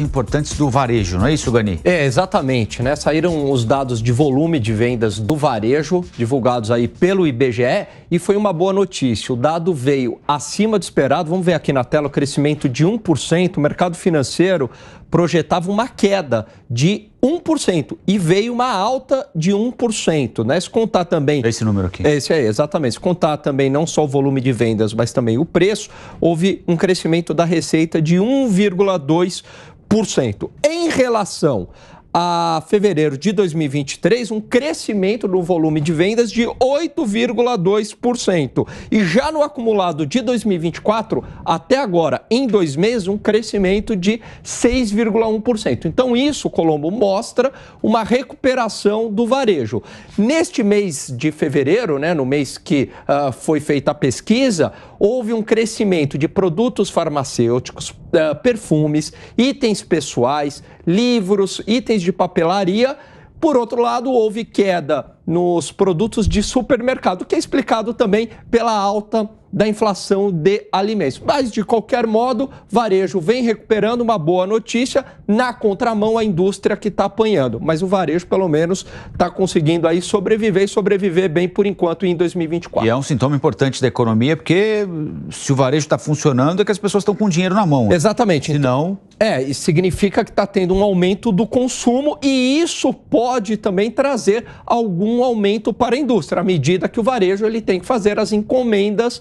importantes do varejo, não é isso, Gani? É, exatamente, né? Saíram os dados de volume de vendas do varejo, divulgados aí pelo IBGE, e foi uma boa notícia. O dado veio acima do esperado. Vamos ver aqui na tela o crescimento de 1%. O mercado financeiro projetava uma queda de 1%. E veio uma alta de 1%. Né? Se contar também. Esse número aqui. Esse aí, exatamente. Se contar também não só o volume de vendas, mas também o preço, houve um crescimento da receita de 1,2%. Em relação a fevereiro de 2023, um crescimento no volume de vendas de 8,2%. E já no acumulado de 2024, até agora, em dois meses, um crescimento de 6,1%. Então, isso, Colombo, mostra uma recuperação do varejo. Neste mês de fevereiro, né, no mês que uh, foi feita a pesquisa, houve um crescimento de produtos farmacêuticos, uh, perfumes, itens pessoais, livros, itens itens de papelaria. Por outro lado, houve queda nos produtos de supermercado, que é explicado também pela alta da inflação de alimentos. Mas, de qualquer modo, varejo vem recuperando uma boa notícia, na contramão a indústria que está apanhando. Mas o varejo, pelo menos, está conseguindo aí sobreviver e sobreviver bem por enquanto em 2024. E é um sintoma importante da economia, porque se o varejo está funcionando, é que as pessoas estão com dinheiro na mão. Exatamente. Se não... É, isso significa que está tendo um aumento do consumo e isso pode também trazer algum aumento para a indústria, à medida que o varejo ele tem que fazer as encomendas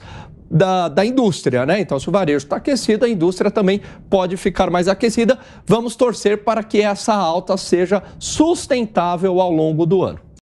da, da indústria, né? Então, se o varejo está aquecido, a indústria também pode ficar mais aquecida. Vamos torcer para que essa alta seja sustentável ao longo do ano.